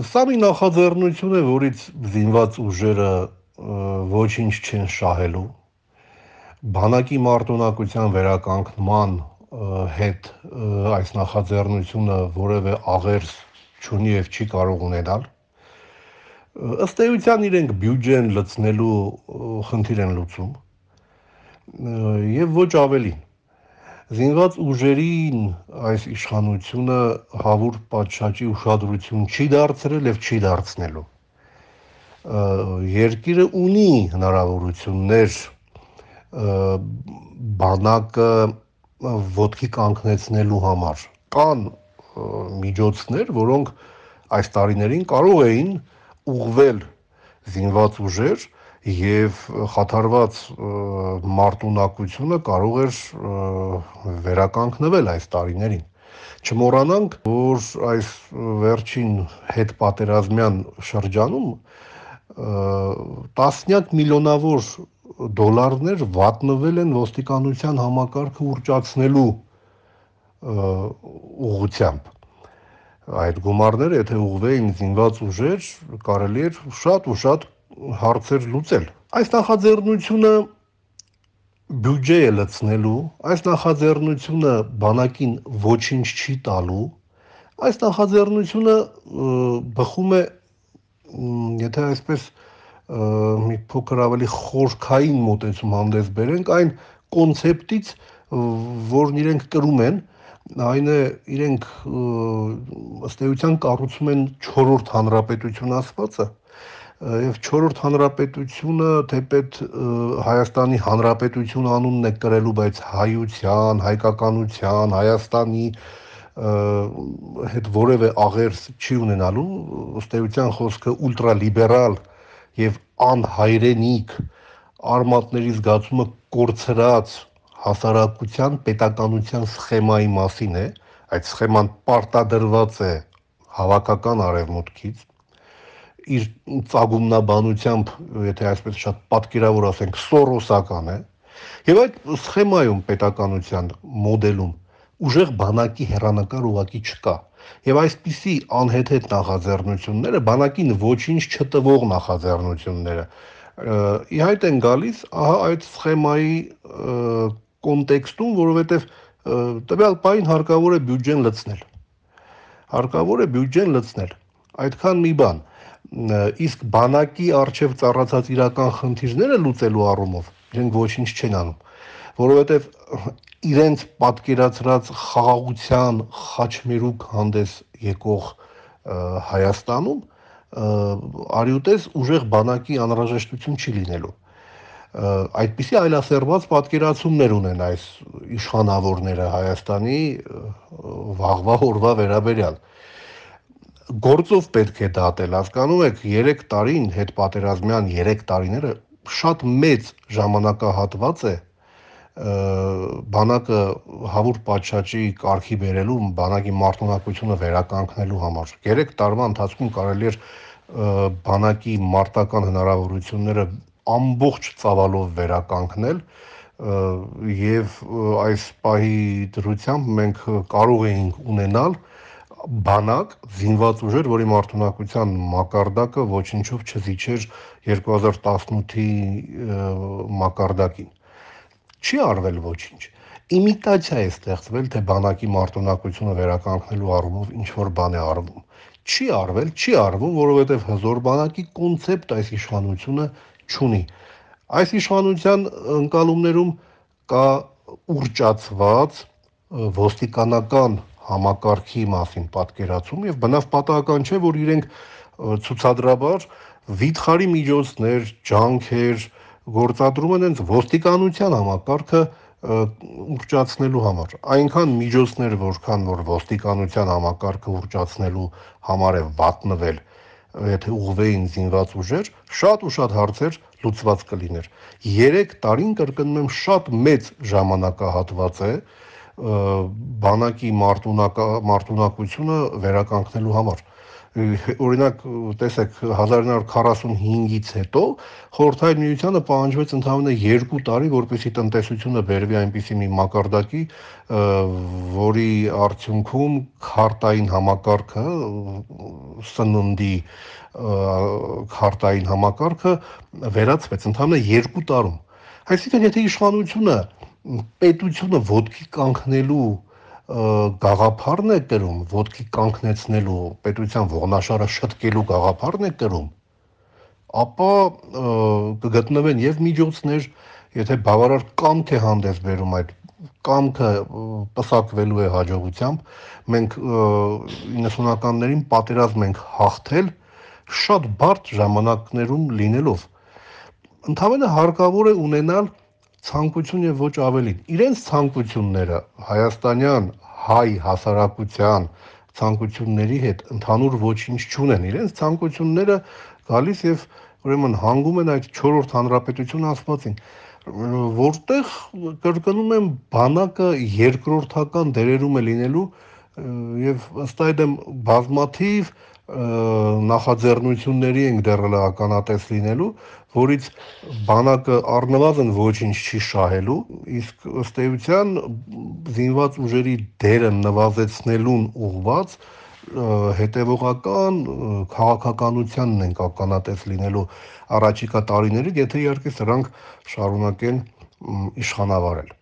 Սա մի նախաձեռնություն է, որից զինված ուժերը ոչինչ չեն շահելու։ Բանակի մարտունակության վերականգնման հետ այս նախաձեռնությունը որևէ աղերս չունի եւ չի կարող ունենալ։ Ըստ էության իրենք բյուջեն լցնելու խնդիր են լուծում եւ ոչ ավելին զինված ուժերին այս իշխանությունը հավուր պատշաճի ուշադրություն չի դարձրել եւ չի դարձնելու։ Երկիրը ունի հնարավորություններ բանակը ոդքի կանգնեցնելու համար։ Կան միջոցներ, որոնք այս տարիներին կարող էին ուղվել զինված ուժեր, եւ խաթարված մարտունակությունը կարող էր վերականգնվել այս տարիներին։ Չմոռանանք, որ այս վերջին հետ պատերազմյան շրջանում տասնյակ միլիոնավոր դոլարներ վատնվել են ոստիկանության համակարգը ուրճացնելու ուղությամբ այդ գումարները եթե ուղղվեին զինված ուժեր, կարելի էր շատ ու շատ հարցեր լուծել։ Այս նախաձեռնությունը բյուջե է լցնելու, այս նախաձեռնությունը բանակին ոչինչ չի տալու, այս նախաձեռնությունը բխում է եթե այսպես մի փոքր ավելի խորքային մոտեցում հանդես բերենք այն կոնցեպտից, որն իրենք կրում են, այն է իրենք ըստեյության կառուցում են 4-րդ հանրապետություն ասվածը, եւ 4-րդ հանրապետությունը թեպետ Հայաստանի հանրապետություն անունն է կրելու, բայց հայության, հայկականության, Հայաստանի հետ որևէ աղերս չի ունենալու, ըստ էության խոսքը ուլտրալիբերալ եւ անհայրենիք արմատների զգացումը կորցրած հասարակության պետականության սխեմայի մասին է այդ սխեման պարտադրված է հավաքական արևմուտքից իր ծագումնաբանությամբ, եթե այսպես շատ պատկերավոր ասենք, սորոսական է։ Եվ այդ սխեմայում պետականության մոդելում ուժեղ բանակի հերանեկար ուղակի չկա։ Եվ այսպիսի անհետ-հետ նախաձեռնությունները բանակին ոչինչ չտվող նախաձեռնությունները իհայտ են գալիս ահա այդ սխեմայի կոնտեքստում, որովհետև տվյալ պայն հարկավոր է բյուջեն լցնել։ Հարկավոր է բյուջեն լցնել։ Այդքան մի բան, իսկ բանակի արչև ծառացած իրական խնդիրները լուծելու առումով իրենք ոչինչ չեն անում, որովհետև իրենց պատկերացրած խաղաղության խաչմերուկ հանդես եկող Հայաստանում արիուտես ուժեղ բանակի անհրաժեշտություն չի լինելու այդպիսի այլասերված պատկերացումներ ունեն այս իշխանավորները Հայաստանի վաղվա օրվա վերաբերյալ գործով պետք է դատել, հասկանում եք, 3 տարին հետ պատերազմյան 3 տարիները շատ մեծ ժամանակահատված է բանակը հավուր պատշաճի կարգի բերելու, բանակի մարտունակությունը վերականգնելու համար։ 3 տարվա ընթացքում կարելի էր բանակի մարտական հնարավորությունները ամբողջ ծավալով վերականգնել և այս պահի դրությամբ մենք կարող էինք ունենալ բանակ զինված ուժեր, որի մարտունակության մակարդակը ոչինչով չզիջեր 2018-ի մակարդակին։ Չի արվել ոչինչ։ Իմիտացիա է ստեղծվել, թե բանակի մարտունակությունը վերականգնելու առումով ինչ որ բան է արվում։ Չի արվել, չի արվում, որովհետև հզոր բանակի կոնցեպտ այս իշխանությունը չունի։ Այս իշխանության ընկալումներում կա ուռճացված ոստիկանական համակարգի մասին պատկերացում եւ բնավ պատահական չէ, որ իրենք ցուցադրաբար վիթխարի միջոցներ, ջանքեր գործադրում են հենց ոստիկանության համակարգը ուռճացնելու համար։ Այնքան միջոցներ, որքան որ ոստիկանության համակարգը ուռճացնելու համար է վատնվել, եթե ուղղվեին զինված ուժեր, շատ ու շատ հարցեր լուծված կլիներ։ 3 տարին կրկնում եմ շատ մեծ ժամանակահատված է, բանակի մարտունակա մարտունակությունը վերականգնելու համար օրինակ տեսեք 1945-ից հետո խորհրդային միությանը պահանջվեց ընդհանրապես 2 տարի, որպեսզի տնտեսությունը բերվի այնպիսի մի մակարդակի, որի արդյունքում քարտային համակարգը սննդի քարտային համակարգը վերացվեց ընդհանրապես 2 տարում։ Այսինքն եթե իշխանությունը պետությունը ոդքի կանգնելու գաղափարն է կրում, ոդքի կանգնեցնելու, պետության ողնաշարը շտկելու գաղափարն է կրում, ապա կգտնվեն եւ միջոցներ, եթե բավարար կամ թե հանդես բերում այդ կամքը պսակվելու է հաջողությամբ, մենք 90-ականներին պատերազմ ենք հաղթել շատ բարդ ժամանակներում լինելով։ Ընդհանրապես հարկավոր է ունենալ ցանկություն եւ ոչ ավելին։ Իրենց ցանկությունները հայաստանյան հայ հասարակության ցանկությունների հետ ընդհանուր ոչինչ չունեն։ Իրենց ցանկությունները գալիս եւ ուրեմն հանգում են այդ 4-րդ հանրապետություն ասվածին, որտեղ կրկնում են բանակը երկրորդական դերերում է լինելու եւ ըստ այդ բազմաթիվ և, նախաձեռնությունների ենք դեռ լականատես լինելու, որից բանակը առնվազն ոչինչ չի շահելու, իսկ ըստ էության զինված ուժերի դերը նվազեցնելուն ուղված հետևողական քաղաքականությանն ենք ականատես լինելու առաջիկա տարիներին, եթե իհարկե սրանք շարունակեն իշխանավարել։